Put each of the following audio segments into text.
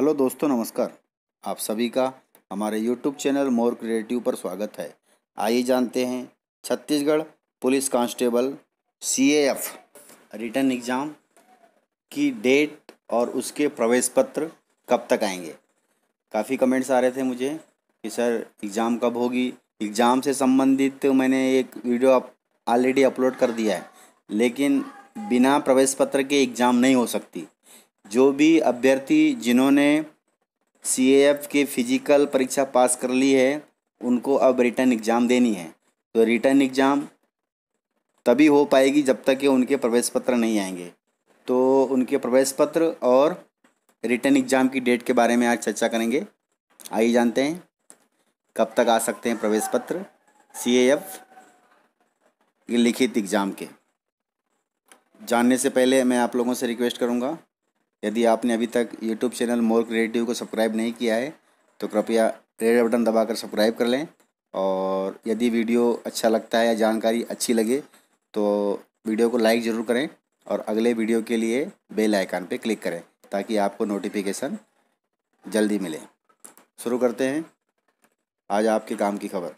hello दोस्तों नमस्कार आप सभी का हमारे यूट्यूब चैनल मोर क्रिएटिव पर स्वागत है आइए जानते हैं Chhattisgarh police constable CAF written exam की डेट और उसके प्रवेश पत्र कब तक आएंगे काफ़ी कमेंट्स आ रहे थे मुझे कि सर एग्ज़ाम कब होगी एग्ज़ाम से संबंधित मैंने एक वीडियो ऑलरेडी ऑलरेडी अपलोड कर दिया है लेकिन बिना प्रवेश पत्र के एग्ज़ाम नहीं हो सकती जो भी अभ्यर्थी जिन्होंने सी एफ के फ़िज़िकल परीक्षा पास कर ली है उनको अब रिटर्न एग्ज़ाम देनी है तो रिटर्न एग्ज़ाम तभी हो पाएगी जब तक कि उनके प्रवेश पत्र नहीं आएंगे तो उनके प्रवेश पत्र और रिटर्न एग्ज़ाम की डेट के बारे में आज चर्चा करेंगे आइए जानते हैं कब तक आ सकते हैं प्रवेश पत्र सी एफ लिखित एग्ज़ाम के जानने से पहले मैं आप लोगों से रिक्वेस्ट करूँगा यदि आपने अभी तक यूट्यूब चैनल मोर क्रिएटिव को सब्सक्राइब नहीं किया है तो कृपया रेड बटन दबाकर सब्सक्राइब कर लें और यदि वीडियो अच्छा लगता है या जानकारी अच्छी लगे तो वीडियो को लाइक ज़रूर करें और अगले वीडियो के लिए बेल आइकान पर क्लिक करें ताकि आपको नोटिफिकेशन जल्दी मिले शुरू करते हैं आज आपके काम की खबर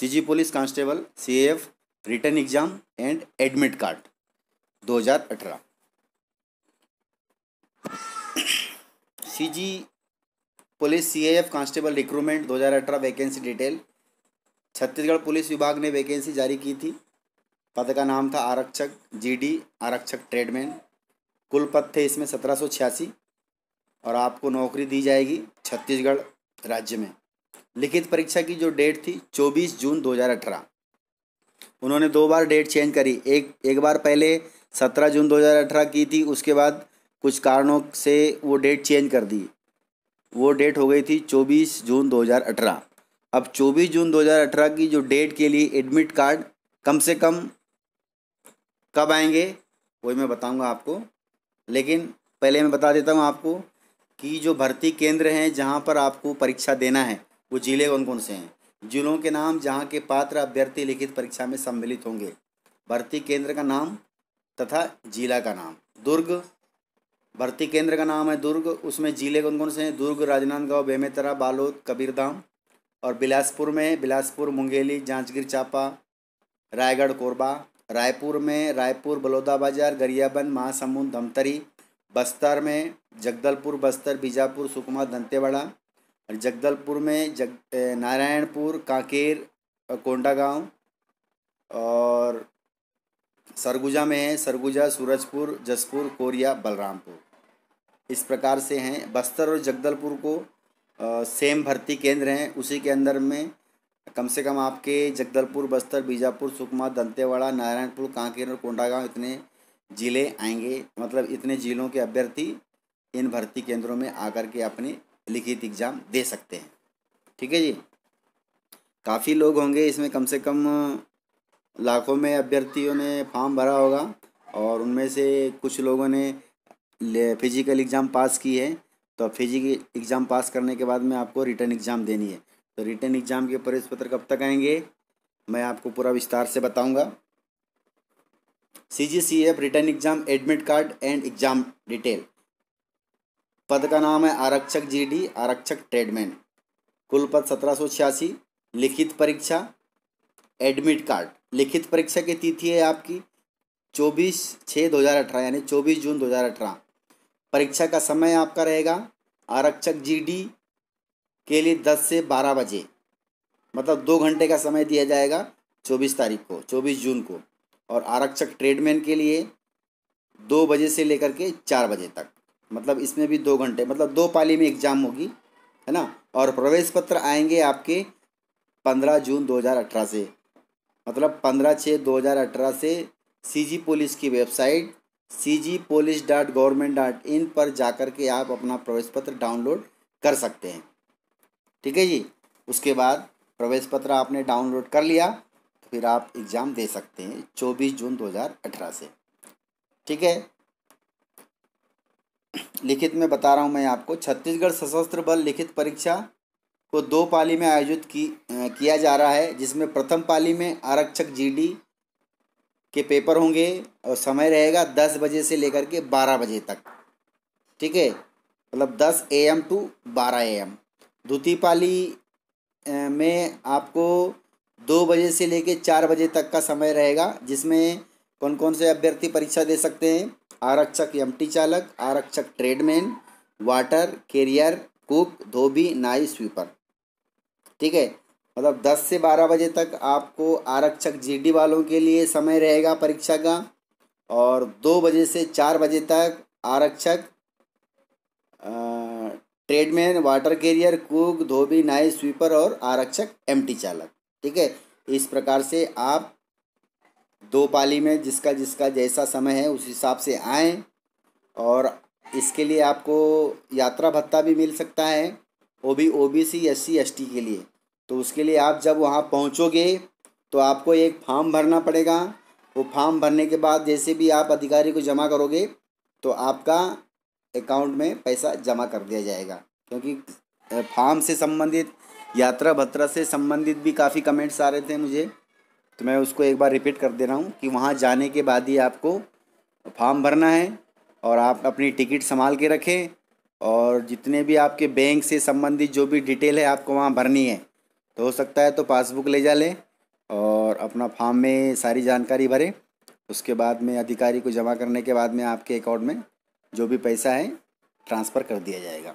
CG police constable CAF written exam and admit card 2018 C G police CAF constable recruitment 2018 vacancy detail Chhattisgarh police विभाग ने वैकेंसी जारी की थी पद का नाम था आरक्षक जीडी आरक्षक ट्रेडमैन कुल पद थे इसमें सत्रह सौ छियासी और आपको नौकरी दी जाएगी छत्तीसगढ़ राज्य में लिखित परीक्षा की जो डेट थी चौबीस जून 2018 उन्होंने दो बार डेट चेंज करी एक एक बार पहले सत्रह जून 2018 की थी उसके बाद कुछ कारणों से वो डेट चेंज कर दी वो डेट हो गई थी 24 जून 2018 अब 24 जून 2018 की जो डेट के लिए एडमिट कार्ड कम से कम कब आएंगे वही मैं बताऊंगा आपको लेकिन पहले मैं बता देता हूँ आपको कि जो भर्ती केंद्र हैं जहाँ पर आपको परीक्षा देना है वो ज़िले कौन कौन से हैं जिलों के नाम जहाँ के पात्र अभ्यर्थी लिखित परीक्षा में सम्मिलित होंगे भर्ती केंद्र का नाम तथा जिला का नाम दुर्ग भर्ती केंद्र का नाम है दुर्ग उसमें जिले कौन कौन से हैं दुर्ग राजनांदगांव बेमेतरा बालोद कबीरधाम और बिलासपुर में बिलासपुर मुंगेली जांजगीर चांपा रायगढ़ कोरबा रायपुर में रायपुर बलौदाबाजार गरियाबंद महासमुंद धमतरी बस्तर में जगदलपुर बस्तर बीजापुर सुकमा दंतेवाड़ा और जगदलपुर में जग नारायणपुर कांकेर कोंडागाँव और सरगुजा में है सरगुजा सूरजपुर जसपुर कोरिया बलरामपुर इस प्रकार से हैं बस्तर और जगदलपुर को आ, सेम भर्ती केंद्र हैं उसी के अंदर में कम से कम आपके जगदलपुर बस्तर बीजापुर सुकमा दंतेवाड़ा नारायणपुर कांकेर और कोंडागांव इतने ज़िले आएंगे मतलब इतने ज़िलों के अभ्यर्थी इन भर्ती केंद्रों में आकर के अपनी लिखित एग्ज़ाम दे सकते हैं ठीक है जी काफ़ी लोग होंगे इसमें कम से कम लाखों में अभ्यर्थियों ने फॉर्म भरा होगा और उनमें से कुछ लोगों ने फिजिकल एग्ज़ाम पास की है तो फिजिकल एग्ज़ाम पास करने के बाद में आपको रिटर्न एग्ज़ाम देनी है तो रिटर्न एग्ज़ाम के प्रवेश पत्र कब तक आएंगे मैं आपको पूरा विस्तार से बताऊंगा C G C F written exam admit card and exam detail पद का नाम है आरक्षक जी आरक्षक ट्रेडमैन कुल पद सत्रह सौ छियासी लिखित परीक्षा एडमिट कार्ड लिखित परीक्षा की तिथि है आपकी चौबीस छः दो हज़ार अठारह यानी चौबीस जून दो हज़ार अठारह परीक्षा का समय आपका रहेगा आरक्षक जीडी के लिए दस से बारह बजे मतलब दो घंटे का समय दिया जाएगा चौबीस तारीख को चौबीस जून को और आरक्षक ट्रेडमैन के लिए दो बजे से लेकर के चार बजे तक मतलब इसमें भी दो घंटे मतलब दो पाली में एग्ज़ाम होगी है ना और प्रवेश पत्र आएंगे आपके पंद्रह जून दो हज़ार अठारह से मतलब पंद्रह छः दो हज़ार अठारह से सीजी पुलिस की website C G police dot government dot in पर जाकर के आप अपना प्रवेश पत्र डाउनलोड कर सकते हैं ठीक है जी उसके बाद प्रवेश पत्र आपने डाउनलोड कर लिया तो फिर आप एग्ज़ाम दे सकते हैं चौबीस जून दो हज़ार अठारह से ठीक है लिखित में बता रहा हूँ मैं आपको छत्तीसगढ़ सशस्त्र बल लिखित परीक्षा को दो पाली में आयोजित की किया जा रहा है जिसमें प्रथम पाली में आरक्षक जीडी के पेपर होंगे और समय रहेगा दस बजे से लेकर के बारह बजे तक ठीक है मतलब दस ए एम टू बारह ए एम द्वितीय पाली में आपको दो बजे से लेकर चार बजे तक का समय रहेगा जिसमें कौन कौन से अभ्यर्थी परीक्षा दे सकते हैं आरक्षक एम चालक आरक्षक ट्रेडमैन वाटर कैरियर कुक धोबी नाई स्वीपर ठीक है मतलब दस से बारह बजे तक आपको आरक्षक जीडी वालों के लिए समय रहेगा परीक्षा का और दो बजे से चार बजे तक आरक्षक ट्रेडमैन वाटर कैरियर कुक धोबी नाई स्वीपर और आरक्षक एमटी चालक ठीक है इस प्रकार से आप दो पाली में जिसका जिसका जैसा समय है उस हिसाब से आएँ और इसके लिए आपको यात्रा भत्ता भी मिल सकता है O B O B C S C S T के लिए तो उसके लिए आप जब वहाँ पहुँचोगे तो आपको एक फॉर्म भरना पड़ेगा वो फॉर्म भरने के बाद जैसे भी आप अधिकारी को जमा करोगे तो आपका अकाउंट में पैसा जमा कर दिया जाएगा क्योंकि फार्म से संबंधित यात्रा भत्रा से संबंधित भी काफ़ी कमेंट्स आ रहे थे मुझे तो मैं उसको एक बार रिपीट कर दे रहा हूँ कि वहाँ जाने के बाद ही आपको फॉर्म भरना है और आप अपनी टिकट संभाल के रखें और जितने भी आपके बैंक से संबंधित जो भी डिटेल है आपको वहाँ भरनी है तो हो सकता है तो पासबुक ले जा लें और अपना फॉर्म में सारी जानकारी भरें उसके बाद में अधिकारी को जमा करने के बाद में आपके अकाउंट में जो भी पैसा है ट्रांसफ़र कर दिया जाएगा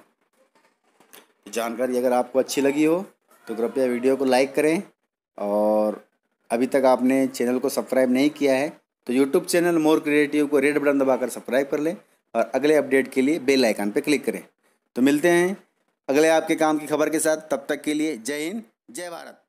जानकारी अगर आपको अच्छी लगी हो तो कृपया वीडियो को लाइक करें और अभी तक आपने चैनल को सब्सक्राइब नहीं किया है तो यूट्यूब चैनल मोर क्रिएटिव को रेड बटन दबाकर सब्सक्राइब कर लें और अगले अपडेट के लिए बेल आइकन पर क्लिक करें तो मिलते हैं अगले आपके काम की खबर के साथ तब तक के लिए जय हिंद जय भारत